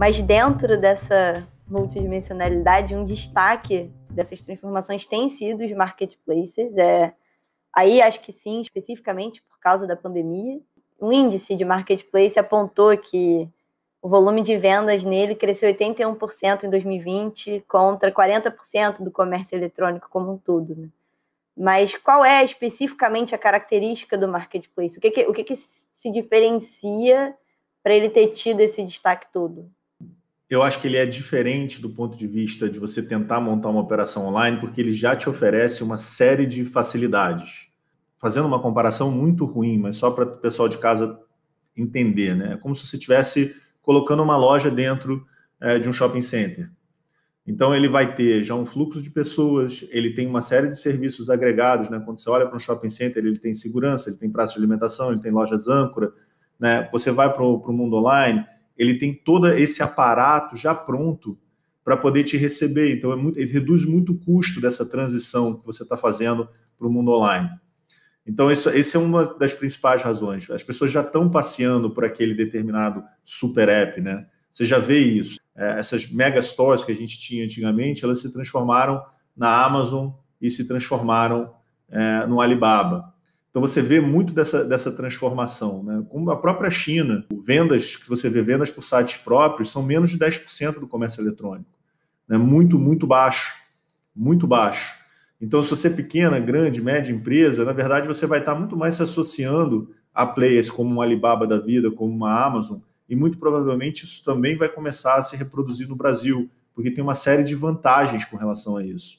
Mas dentro dessa multidimensionalidade, um destaque dessas transformações tem sido os marketplaces. É, aí acho que sim, especificamente por causa da pandemia. Um índice de marketplace apontou que o volume de vendas nele cresceu 81% em 2020 contra 40% do comércio eletrônico como um todo. Né? Mas qual é especificamente a característica do marketplace? O que, que o que, que se diferencia para ele ter tido esse destaque todo? eu acho que ele é diferente do ponto de vista de você tentar montar uma operação online, porque ele já te oferece uma série de facilidades. Fazendo uma comparação muito ruim, mas só para o pessoal de casa entender, né? É como se você estivesse colocando uma loja dentro é, de um shopping center. Então ele vai ter já um fluxo de pessoas, ele tem uma série de serviços agregados, né? Quando você olha para um shopping center, ele tem segurança, ele tem praça de alimentação, ele tem lojas âncora, né? Você vai para o mundo online, ele tem todo esse aparato já pronto para poder te receber. Então, é muito, ele reduz muito o custo dessa transição que você está fazendo para o mundo online. Então, isso, essa é uma das principais razões. As pessoas já estão passeando por aquele determinado super app, né? Você já vê isso. É, essas mega stores que a gente tinha antigamente, elas se transformaram na Amazon e se transformaram é, no Alibaba. Então você vê muito dessa, dessa transformação. Né? Como a própria China, vendas, que você vê vendas por sites próprios, são menos de 10% do comércio eletrônico. Né? Muito, muito baixo. Muito baixo. Então, se você é pequena, grande, média empresa, na verdade você vai estar muito mais se associando a players como uma Alibaba da vida, como uma Amazon, e muito provavelmente isso também vai começar a se reproduzir no Brasil, porque tem uma série de vantagens com relação a isso.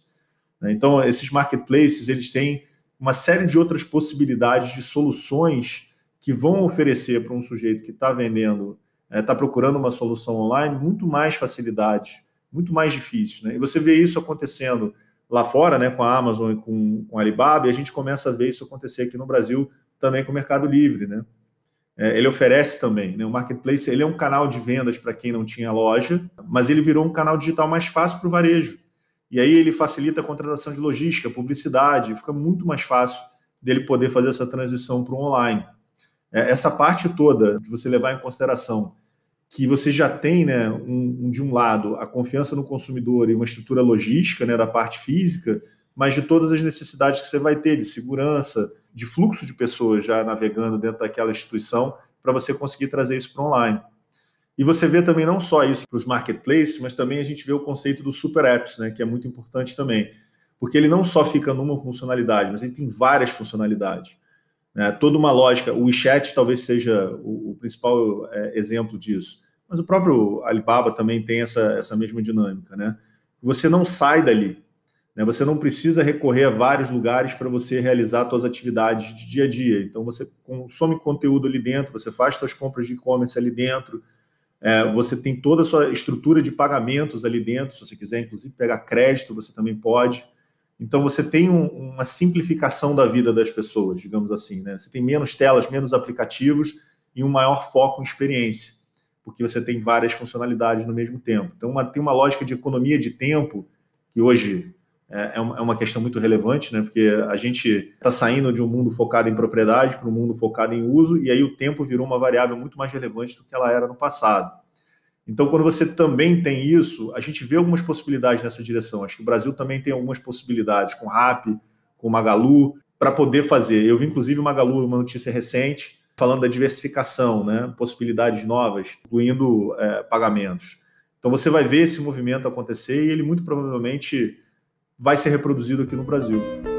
Né? Então, esses marketplaces, eles têm uma série de outras possibilidades de soluções que vão oferecer para um sujeito que está vendendo, está é, tá procurando uma solução online, muito mais facilidade, muito mais difícil. Né? E você vê isso acontecendo lá fora, né, com a Amazon e com, com a Alibaba, e a gente começa a ver isso acontecer aqui no Brasil também com o Mercado Livre. Né? É, ele oferece também, né? o Marketplace ele é um canal de vendas para quem não tinha loja, mas ele virou um canal digital mais fácil para o varejo. E aí ele facilita a contratação de logística, publicidade, fica muito mais fácil dele poder fazer essa transição para o online. É, essa parte toda de você levar em consideração que você já tem, né, um, de um lado, a confiança no consumidor e uma estrutura logística, né, da parte física, mas de todas as necessidades que você vai ter de segurança, de fluxo de pessoas já navegando dentro daquela instituição, para você conseguir trazer isso para online. E você vê também não só isso para os marketplaces, mas também a gente vê o conceito do super apps, né, que é muito importante também, porque ele não só fica numa funcionalidade, mas ele tem várias funcionalidades. Né? Toda uma lógica. O WeChat talvez seja o, o principal é, exemplo disso, mas o próprio Alibaba também tem essa, essa mesma dinâmica. Né? Você não sai dali, né? você não precisa recorrer a vários lugares para você realizar suas atividades de dia a dia. Então você consome conteúdo ali dentro, você faz suas compras de e-commerce ali dentro é, você tem toda a sua estrutura de pagamentos ali dentro. Se você quiser, inclusive, pegar crédito, você também pode. Então, você tem um, uma simplificação da vida das pessoas, digamos assim. Né? Você tem menos telas, menos aplicativos e um maior foco em experiência, porque você tem várias funcionalidades no mesmo tempo. Então, uma, tem uma lógica de economia de tempo que hoje é, é, é uma questão muito relevante, né? Porque a gente está saindo de um mundo focado em propriedade para um mundo focado em uso, e aí o tempo virou uma variável muito mais relevante do que ela era no passado. Então, quando você também tem isso, a gente vê algumas possibilidades nessa direção. Acho que o Brasil também tem algumas possibilidades com RAP, com Magalu, para poder fazer. Eu vi, inclusive, Magalu, uma notícia recente, falando da diversificação, né? possibilidades novas, incluindo é, pagamentos. Então, você vai ver esse movimento acontecer e ele muito provavelmente vai ser reproduzido aqui no Brasil.